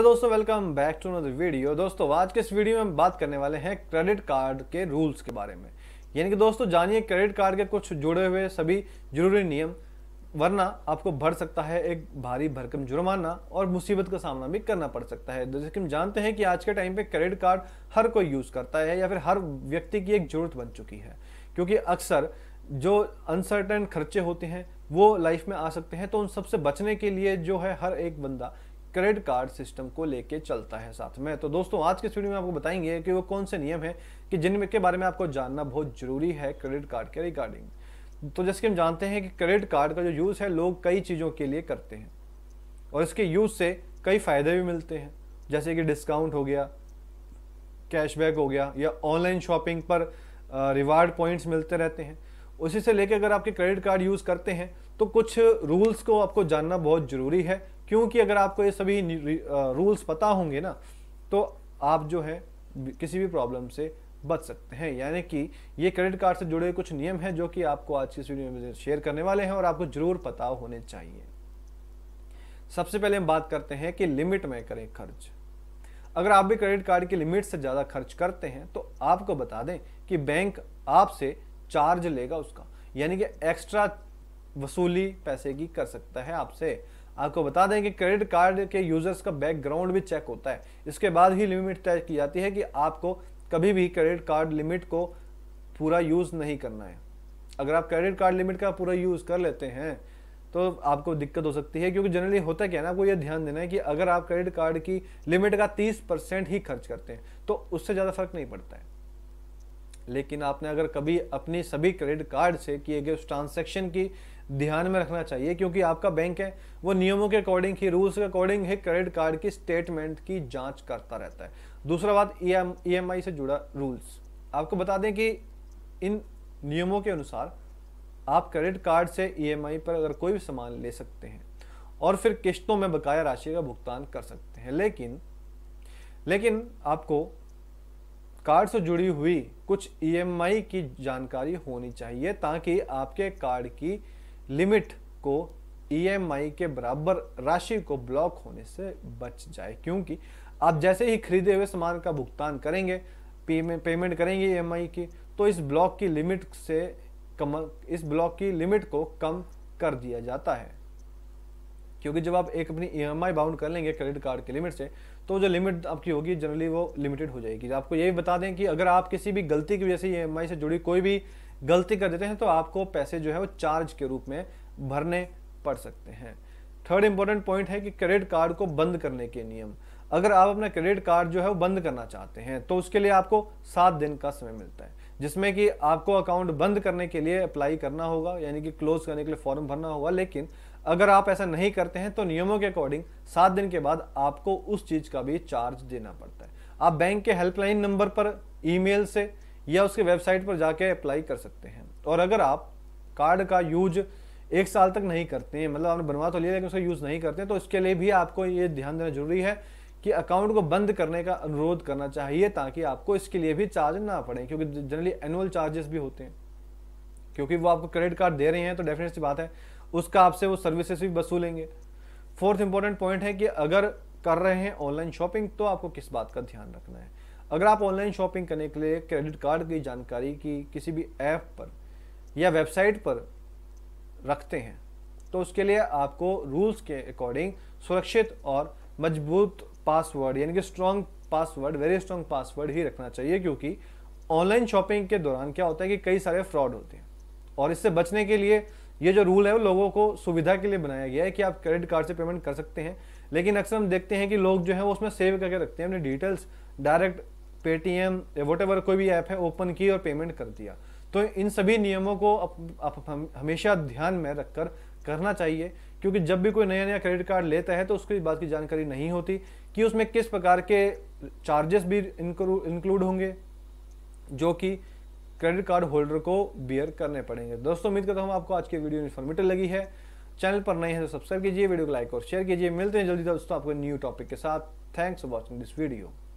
तो दोस्तों welcome back to another video दोस्तों आज के इस वीडियो में हम बात करने वाले हैं क्रेडिट कार्ड के रूल्स के बारे में यानी कि दोस्तों जानिए क्रेडिट कार्ड के कुछ जुड़े हुए सभी जरूरी नियम वरना आपको भर सकता है एक भारी भरकम जुर्माना और मुसीबत का सामना भी करना पड़ सकता है जैसे कि हम जानते हैं कि आज के टाइम पे क्रेडिट कार्ड हर कोई यूज़ करता है या फिर हर व्यक्ति की एक जरूरत बन चुकी है क्योंकि अक्सर जो अनसर्टन खर्चे होते हैं वो लाइफ में आ सकते हैं तो उन सबसे बचने के लिए जो है हर एक बंदा क्रेडिट कार्ड सिस्टम को लेके चलता है साथ में तो दोस्तों आज के वीडियो में आपको बताएंगे कि वो कौन से नियम हैं कि जिनके बारे में आपको जानना बहुत जरूरी है क्रेडिट कार्ड के रिगार्डिंग तो जैसे कि हम जानते हैं कि क्रेडिट कार्ड का जो यूज़ है लोग कई चीज़ों के लिए करते हैं और इसके यूज़ से कई फ़ायदे भी मिलते हैं जैसे कि डिस्काउंट हो गया कैशबैक हो गया या ऑनलाइन शॉपिंग पर रिवार्ड पॉइंट्स मिलते रहते हैं उसी से लेके अगर आपके क्रेडिट कार्ड यूज़ करते हैं तो कुछ रूल्स को आपको जानना बहुत ज़रूरी है क्योंकि अगर आपको ये सभी रूल्स पता होंगे ना तो आप जो है किसी भी प्रॉब्लम से बच सकते हैं यानी कि ये क्रेडिट कार्ड से जुड़े कुछ नियम हैं जो कि आपको आज की इस वीडियो में शेयर करने वाले हैं और आपको जरूर पता होने चाहिए सबसे पहले हम बात करते हैं कि लिमिट में करें खर्च अगर आप भी क्रेडिट कार्ड की लिमिट से ज़्यादा खर्च करते हैं तो आपको बता दें कि बैंक आपसे चार्ज लेगा उसका यानी कि एक्स्ट्रा वसूली पैसे की कर सकता है आपसे आपको बता दें कि क्रेडिट कार्ड के यूजर्स का बैकग्राउंड भी चेक होता है इसके बाद ही लिमिट तय की जाती है कि आपको कभी भी क्रेडिट कार्ड लिमिट को पूरा यूज़ नहीं करना है अगर आप क्रेडिट कार्ड लिमिट का पूरा यूज़ कर लेते हैं तो आपको दिक्कत हो सकती है क्योंकि जनरली होता क्या है ना आपको यह ध्यान देना है कि अगर आप क्रेडिट कार्ड की लिमिट का 30 परसेंट ही खर्च करते हैं तो उससे ज़्यादा फर्क नहीं पड़ता है लेकिन आपने अगर कभी अपनी सभी क्रेडिट कार्ड से किए गए उस ट्रांसैक्शन की ध्यान में रखना चाहिए क्योंकि आपका बैंक है वो नियमों के अकॉर्डिंग ही रूल्स के अकॉर्डिंग ही क्रेडिट कार्ड की स्टेटमेंट की जांच करता रहता है दूसरा बात ई एम से जुड़ा रूल्स आपको बता दें कि इन नियमों के अनुसार आप क्रेडिट कार्ड से ई पर अगर कोई भी सामान ले सकते हैं और फिर किश्तों में बकाया राशि का भुगतान कर सकते हैं लेकिन लेकिन आपको कार्ड से जुड़ी हुई कुछ ई की जानकारी होनी चाहिए ताकि आपके कार्ड की लिमिट को ईएमआई e के बराबर राशि को ब्लॉक होने से बच जाए क्योंकि आप जैसे ही खरीदे हुए सामान का भुगतान करेंगे पेमेंट करेंगे ईएमआई e की तो इस ब्लॉक की लिमिट से कम इस ब्लॉक की लिमिट को कम कर दिया जाता है क्योंकि जब आप एक अपनी ई एम आई बाउंड कर लेंगे क्रेडिट कार्ड की लिमिट से तो जो लिमिट आपकी होगी जनरली वो लिमिटेड हो जाएगी आपको ये भी बता दें कि अगर आप किसी भी गलती की वजह से ई एम आई से जुड़ी कोई भी गलती कर देते हैं तो आपको पैसे जो है वो चार्ज के रूप में भरने पड़ सकते हैं थर्ड इंपॉर्टेंट पॉइंट है कि क्रेडिट कार्ड को बंद करने के नियम अगर आप अपना क्रेडिट कार्ड जो है वो बंद करना चाहते हैं तो उसके लिए आपको सात दिन का समय मिलता है जिसमें कि आपको अकाउंट बंद करने के लिए अप्लाई करना होगा यानी कि क्लोज करने के लिए फॉर्म भरना होगा लेकिन अगर आप ऐसा नहीं करते हैं तो नियमों के अकॉर्डिंग सात दिन के बाद आपको उस चीज़ का भी चार्ज देना पड़ता है आप बैंक के हेल्पलाइन नंबर पर ईमेल से या उसके वेबसाइट पर जाके अप्लाई कर सकते हैं और अगर आप कार्ड का यूज एक साल तक नहीं करते हैं मतलब आपने बनवा तो लिया लेकिन उसका यूज़ नहीं करते तो इसके लिए भी आपको ये ध्यान देना जरूरी है कि अकाउंट को बंद करने का अनुरोध करना चाहिए ताकि आपको इसके लिए भी चार्ज ना पड़े क्योंकि जनरली एनुअल चार्जेस भी होते हैं क्योंकि वो आपको क्रेडिट कार्ड दे रहे हैं तो डेफिनेटली बात है उसका आपसे वो सर्विसेज भी वसूलेंगे फोर्थ इंपॉर्टेंट पॉइंट है कि अगर कर रहे हैं ऑनलाइन शॉपिंग तो आपको किस बात का ध्यान रखना है अगर आप ऑनलाइन शॉपिंग करने के लिए क्रेडिट कार्ड की जानकारी की किसी भी ऐप पर या वेबसाइट पर रखते हैं तो उसके लिए आपको रूल्स के अकॉर्डिंग सुरक्षित और मजबूत पासवर्ड यानी कि strong password very strong password ही रखना चाहिए क्योंकि ऑनलाइन शॉपिंग के दौरान क्या होता है कि कई सारे फ्रॉड होते हैं और इससे बचने के लिए ये जो रूल है वो लोगों को सुविधा के लिए बनाया गया है कि आप क्रेडिट कार्ड से पेमेंट कर सकते हैं लेकिन अक्सर हम देखते हैं कि लोग जो है वो उसमें सेव करके रखते हैं अपनी details direct Paytm whatever कोई भी ऐप है ओपन की और पेमेंट कर दिया तो इन सभी नियमों को आप, हमेशा ध्यान में रखकर करना चाहिए क्योंकि जब भी कोई नया नया क्रेडिट कार्ड लेता है तो उसको इस बात की जानकारी नहीं होती कि उसमें किस प्रकार के चार्जेस भी इंक्लूड होंगे जो कि क्रेडिट कार्ड होल्डर को बियर करने पड़ेंगे दोस्तों उम्मीद करता हूँ आपको आज की वीडियो इन्फॉर्मेटिव लगी है चैनल पर नए हैं तो सब्सक्राइब कीजिए वीडियो को लाइक और शेयर कीजिए मिलते हैं जल्दी दोस्तों आपको न्यू टॉपिक के साथ thanks for watching this video